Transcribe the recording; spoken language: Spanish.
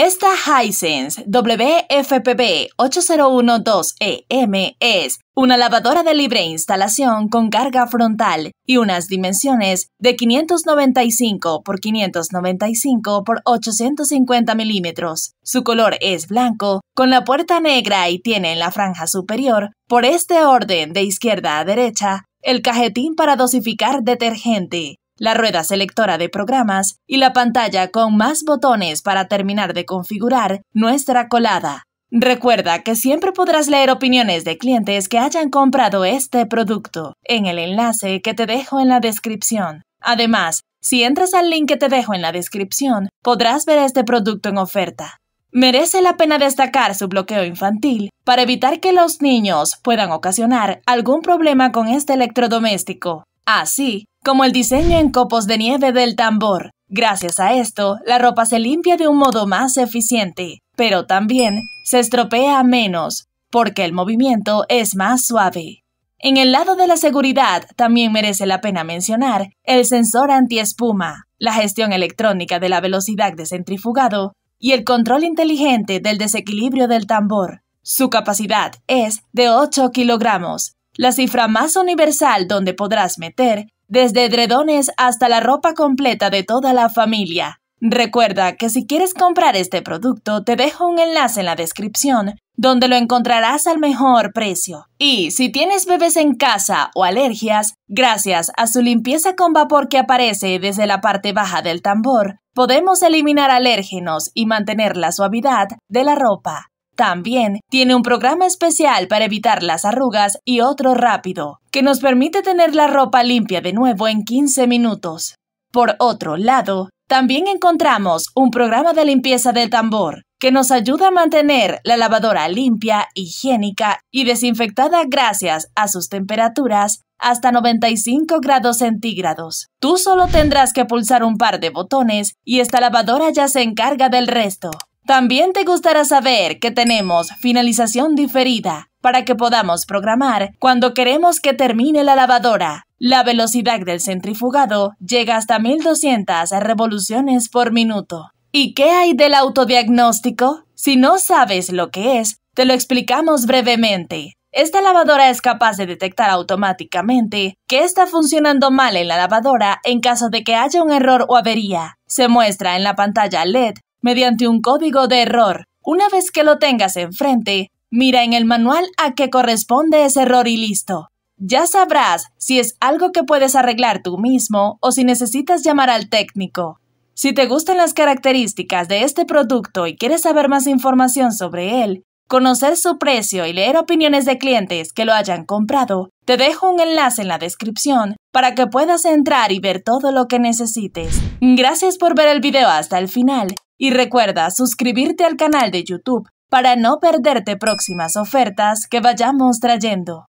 Esta Hisense WFPB 8012EM e es una lavadora de libre instalación con carga frontal y unas dimensiones de 595 x 595 x 850 milímetros. Su color es blanco, con la puerta negra y tiene en la franja superior, por este orden de izquierda a derecha, el cajetín para dosificar detergente la rueda selectora de programas y la pantalla con más botones para terminar de configurar nuestra colada. Recuerda que siempre podrás leer opiniones de clientes que hayan comprado este producto en el enlace que te dejo en la descripción. Además, si entras al link que te dejo en la descripción, podrás ver este producto en oferta. Merece la pena destacar su bloqueo infantil para evitar que los niños puedan ocasionar algún problema con este electrodoméstico. Así, como el diseño en copos de nieve del tambor. Gracias a esto, la ropa se limpia de un modo más eficiente, pero también se estropea menos, porque el movimiento es más suave. En el lado de la seguridad también merece la pena mencionar el sensor antiespuma, la gestión electrónica de la velocidad de centrifugado y el control inteligente del desequilibrio del tambor. Su capacidad es de 8 kilogramos, la cifra más universal donde podrás meter desde edredones hasta la ropa completa de toda la familia. Recuerda que si quieres comprar este producto, te dejo un enlace en la descripción donde lo encontrarás al mejor precio. Y si tienes bebés en casa o alergias, gracias a su limpieza con vapor que aparece desde la parte baja del tambor, podemos eliminar alérgenos y mantener la suavidad de la ropa. También tiene un programa especial para evitar las arrugas y otro rápido, que nos permite tener la ropa limpia de nuevo en 15 minutos. Por otro lado, también encontramos un programa de limpieza del tambor, que nos ayuda a mantener la lavadora limpia, higiénica y desinfectada gracias a sus temperaturas hasta 95 grados centígrados. Tú solo tendrás que pulsar un par de botones y esta lavadora ya se encarga del resto. También te gustará saber que tenemos finalización diferida para que podamos programar cuando queremos que termine la lavadora. La velocidad del centrifugado llega hasta 1200 revoluciones por minuto. ¿Y qué hay del autodiagnóstico? Si no sabes lo que es, te lo explicamos brevemente. Esta lavadora es capaz de detectar automáticamente que está funcionando mal en la lavadora en caso de que haya un error o avería. Se muestra en la pantalla LED mediante un código de error. Una vez que lo tengas enfrente, mira en el manual a qué corresponde ese error y listo. Ya sabrás si es algo que puedes arreglar tú mismo o si necesitas llamar al técnico. Si te gustan las características de este producto y quieres saber más información sobre él, conocer su precio y leer opiniones de clientes que lo hayan comprado, te dejo un enlace en la descripción para que puedas entrar y ver todo lo que necesites. Gracias por ver el video hasta el final y recuerda suscribirte al canal de YouTube para no perderte próximas ofertas que vayamos trayendo.